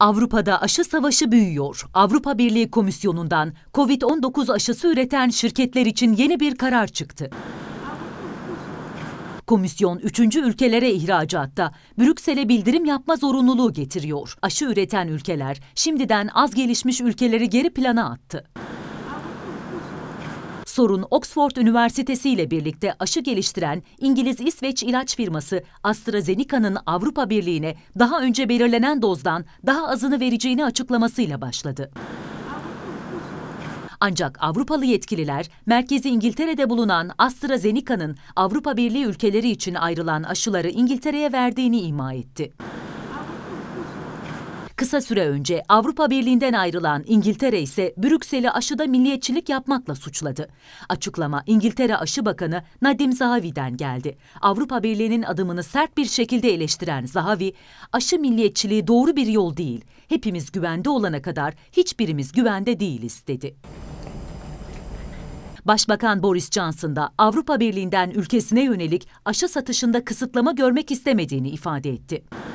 Avrupa'da aşı savaşı büyüyor. Avrupa Birliği Komisyonu'ndan COVID-19 aşısı üreten şirketler için yeni bir karar çıktı. Komisyon 3. ülkelere ihracatta Brüksel'e bildirim yapma zorunluluğu getiriyor. Aşı üreten ülkeler şimdiden az gelişmiş ülkeleri geri plana attı. Sorun Oxford Üniversitesi ile birlikte aşı geliştiren İngiliz-İsveç ilaç firması AstraZeneca'nın Avrupa Birliği'ne daha önce belirlenen dozdan daha azını vereceğini açıklamasıyla başladı. Ancak Avrupalı yetkililer, merkezi İngiltere'de bulunan AstraZeneca'nın Avrupa Birliği ülkeleri için ayrılan aşıları İngiltere'ye verdiğini ima etti. Kısa süre önce Avrupa Birliği'nden ayrılan İngiltere ise Brüksel'i aşıda milliyetçilik yapmakla suçladı. Açıklama İngiltere Aşı Bakanı Nadim Zahavi'den geldi. Avrupa Birliği'nin adımını sert bir şekilde eleştiren Zahavi, aşı milliyetçiliği doğru bir yol değil. Hepimiz güvende olana kadar hiçbirimiz güvende değiliz dedi. Başbakan Boris Johnson da Avrupa Birliği'nden ülkesine yönelik aşı satışında kısıtlama görmek istemediğini ifade etti.